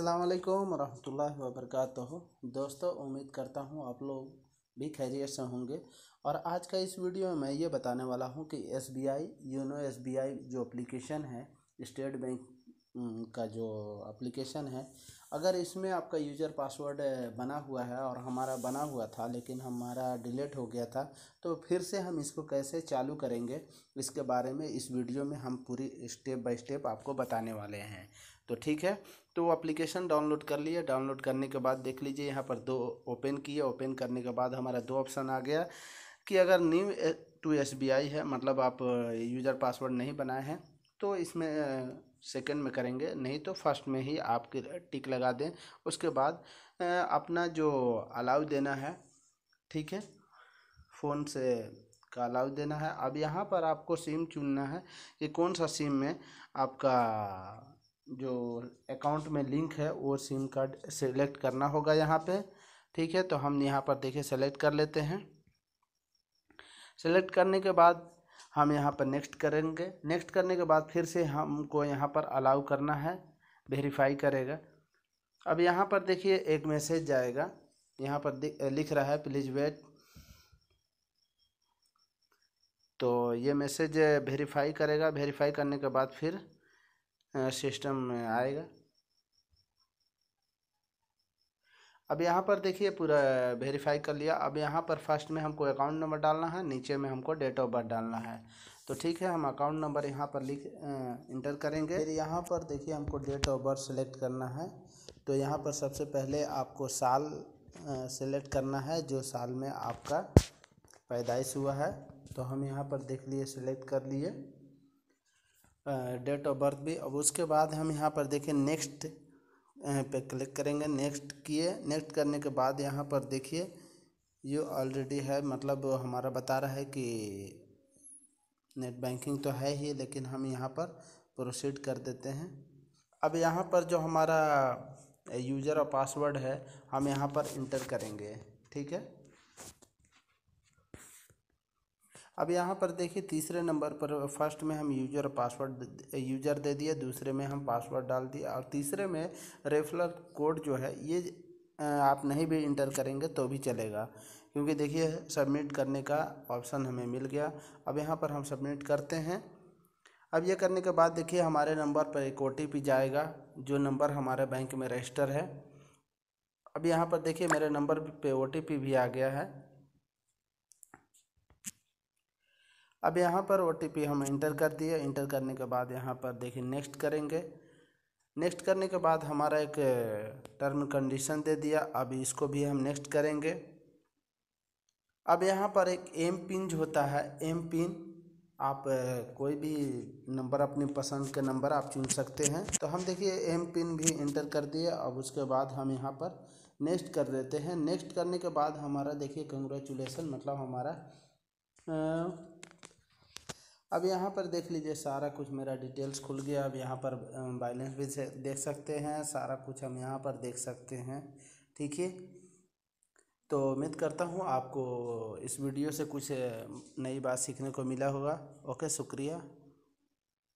अल्लाम वरहमल वरक दोस्तों उम्मीद करता हूँ आप लोग भी खैरियत से होंगे और आज का इस वीडियो में मैं ये बताने वाला हूँ कि S B I you know S B I जो एप्लीकेशन है स्टेट बैंक का जो एप्लीकेशन है अगर इसमें आपका यूजर पासवर्ड बना हुआ है और हमारा बना हुआ था लेकिन हमारा डिलीट हो गया था तो फिर से हम इसको कैसे चालू करेंगे इसके बारे में इस वीडियो में हम पूरी स्टेप बाय स्टेप आपको बताने वाले हैं तो ठीक है तो वो अप्लीकेशन डाउनलोड कर लिए डाउनलोड करने के बाद देख लीजिए यहाँ पर दो ओपन किए ओपन करने के बाद हमारा दो ऑप्शन आ गया कि अगर न्यू टू एस है मतलब आप यूज़र पासवर्ड नहीं बनाए हैं तो इसमें सेकंड में करेंगे नहीं तो फर्स्ट में ही आप टिक लगा दें उसके बाद अपना जो अलाउ देना है ठीक है फ़ोन से का अलाउ देना है अब यहाँ पर आपको सिम चुनना है कि कौन सा सिम में आपका जो अकाउंट में लिंक है वो सिम कार्ड सेलेक्ट करना होगा यहाँ पे ठीक है तो हम यहाँ पर देखिए सेलेक्ट कर लेते हैं सेलेक्ट करने के बाद हम यहाँ पर नेक्स्ट करेंगे नेक्स्ट करने के बाद फिर से हमको यहाँ पर अलाउ करना है वेरीफाई करेगा अब यहाँ पर देखिए एक मैसेज जाएगा यहाँ पर लिख रहा है प्लीज़ वेट तो ये मैसेज वेरीफाई करेगा वेरीफाई करने के बाद फिर सिस्टम में आएगा अब यहाँ पर देखिए पूरा वेरीफाई कर लिया अब यहाँ पर फर्स्ट में हमको अकाउंट नंबर डालना है नीचे में हमको डेट ऑफ बर्थ डालना है तो ठीक है हम अकाउंट नंबर यहाँ पर लिख इंटर करेंगे फिर यहाँ पर देखिए हमको डेट ऑफ बर्थ सेलेक्ट करना है तो यहाँ पर सबसे पहले आपको साल सेलेक्ट करना है जो साल में आपका पैदाइश हुआ है तो हम यहाँ पर देख लिए सेलेक्ट कर लिए डेट ऑफ बर्थ भी अब उसके बाद हम यहाँ पर देखें नेक्स्ट पे क्लिक करेंगे नेक्स्ट किए नेक्स्ट करने के बाद यहाँ पर देखिए ये ऑलरेडी है मतलब हमारा बता रहा है कि नेट बैंकिंग तो है ही लेकिन हम यहाँ पर प्रोसीड कर देते हैं अब यहाँ पर जो हमारा यूज़र और पासवर्ड है हम यहाँ पर इंटर करेंगे ठीक है अब यहाँ पर देखिए तीसरे नंबर पर फर्स्ट में हम यूजर पासवर्ड यूजर दे दिया दूसरे में हम पासवर्ड डाल दिया और तीसरे में रेफरल कोड जो है ये आप नहीं भी इंटर करेंगे तो भी चलेगा क्योंकि देखिए सबमिट करने का ऑप्शन हमें मिल गया अब यहाँ पर हम सबमिट करते हैं अब ये करने के बाद देखिए हमारे नंबर पर एक ओ जाएगा जो नंबर हमारे बैंक में रजिस्टर है अब यहाँ पर देखिए मेरे नंबर पे ओ भी आ गया है अब यहाँ पर ओ हम इंटर कर दिए इंटर करने के बाद यहाँ पर देखिए नेक्स्ट करेंगे नेक्स्ट करने के बाद हमारा एक टर्म कंडीशन दे दिया अब इसको भी हम नेक्स्ट करेंगे अब यहाँ पर एक एम पिन जो होता है एम पिन आप कोई भी नंबर अपने पसंद के नंबर आप चुन सकते हैं तो हम देखिए एम पिन भी इंटर कर दिए अब उसके बाद हम यहाँ पर नेक्स्ट कर देते हैं नेक्स्ट करने के बाद हमारा देखिए कंग्रेचुलेसन मतलब हमारा आ, अब यहाँ पर देख लीजिए सारा कुछ मेरा डिटेल्स खुल गया अब यहाँ पर बैलेंस भी देख सकते हैं सारा कुछ हम यहाँ पर देख सकते हैं ठीक है तो उम्मीद करता हूँ आपको इस वीडियो से कुछ नई बात सीखने को मिला होगा ओके शुक्रिया